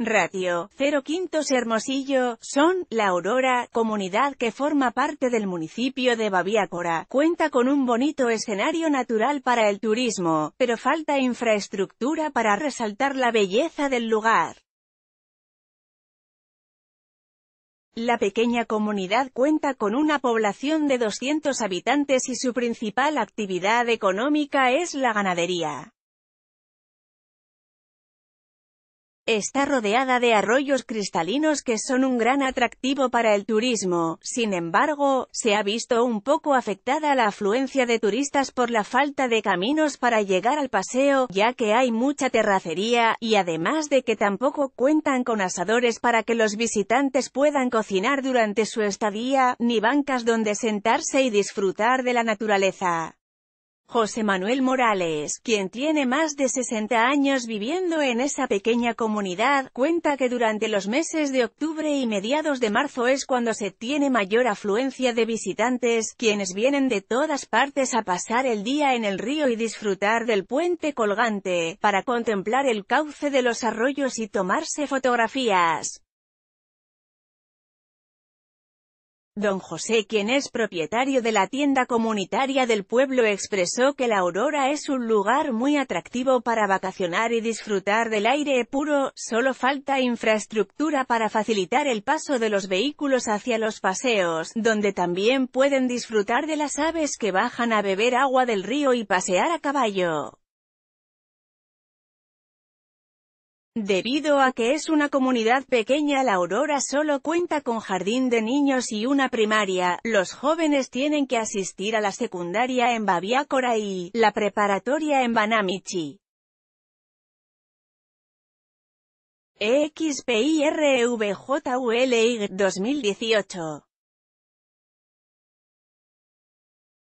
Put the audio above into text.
Ratio, 0 Quintos Hermosillo, son, La Aurora, comunidad que forma parte del municipio de Babiácora, cuenta con un bonito escenario natural para el turismo, pero falta infraestructura para resaltar la belleza del lugar. La pequeña comunidad cuenta con una población de 200 habitantes y su principal actividad económica es la ganadería. Está rodeada de arroyos cristalinos que son un gran atractivo para el turismo, sin embargo, se ha visto un poco afectada la afluencia de turistas por la falta de caminos para llegar al paseo, ya que hay mucha terracería, y además de que tampoco cuentan con asadores para que los visitantes puedan cocinar durante su estadía, ni bancas donde sentarse y disfrutar de la naturaleza. José Manuel Morales, quien tiene más de 60 años viviendo en esa pequeña comunidad, cuenta que durante los meses de octubre y mediados de marzo es cuando se tiene mayor afluencia de visitantes, quienes vienen de todas partes a pasar el día en el río y disfrutar del puente colgante, para contemplar el cauce de los arroyos y tomarse fotografías. Don José, quien es propietario de la tienda comunitaria del pueblo, expresó que la Aurora es un lugar muy atractivo para vacacionar y disfrutar del aire puro, solo falta infraestructura para facilitar el paso de los vehículos hacia los paseos, donde también pueden disfrutar de las aves que bajan a beber agua del río y pasear a caballo. Debido a que es una comunidad pequeña la Aurora solo cuenta con jardín de niños y una primaria, los jóvenes tienen que asistir a la secundaria en Babiácora y la preparatoria en Banamichi. 2018